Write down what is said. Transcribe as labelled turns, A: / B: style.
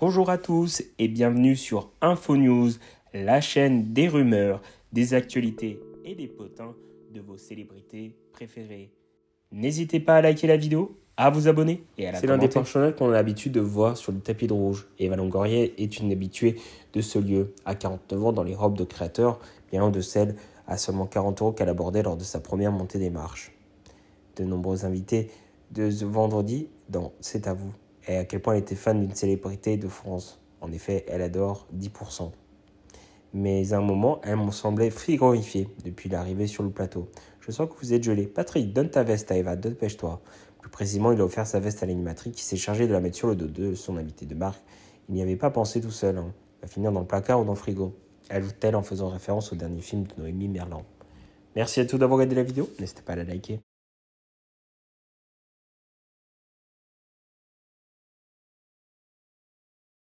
A: Bonjour à tous et bienvenue sur InfoNews, la chaîne des rumeurs, des actualités
B: et des potins de vos célébrités préférées.
A: N'hésitez pas à liker la vidéo, à vous abonner et à la C'est l'un des personnages qu'on a l'habitude de voir sur le tapis de rouge. Eva Longoria est une habituée de ce lieu. À 49 ans, dans les robes de créateur, bien loin de celles à seulement 40 euros qu'elle abordait lors de sa première montée des marches. De nombreux invités de ce vendredi dans C'est à vous et à quel point elle était fan d'une célébrité de France. En effet, elle adore 10%. Mais à un moment, elle m'ont semblé frigorifiée depuis l'arrivée sur le plateau. Je sens que vous êtes gelé. Patrick, donne ta veste à Eva, dépêche-toi. Plus précisément, il a offert sa veste à l'animatrice qui s'est chargée de la mettre sur le dos de son invité de marque. Il n'y avait pas pensé tout seul. Hein. va finir dans le placard ou dans le frigo. Ajoute-t-elle en faisant référence au dernier film de Noémie Merlan. Merci à tous d'avoir regardé la vidéo. N'hésitez pas à la liker.